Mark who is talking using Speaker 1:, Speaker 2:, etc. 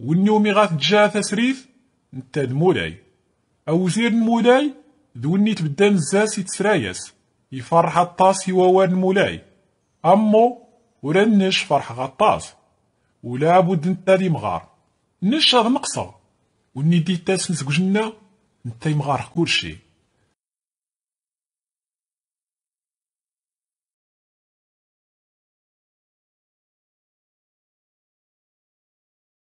Speaker 1: غاث
Speaker 2: جا تسريف نتا د او زير مولاي دوني تبدا نزاس سي يفرح الطاس يووان مولاي أمو ولا فرح غطاس ولا بد نتا لي مغار نش مقصر وني ديتاس جنة نتا يمغار كلشي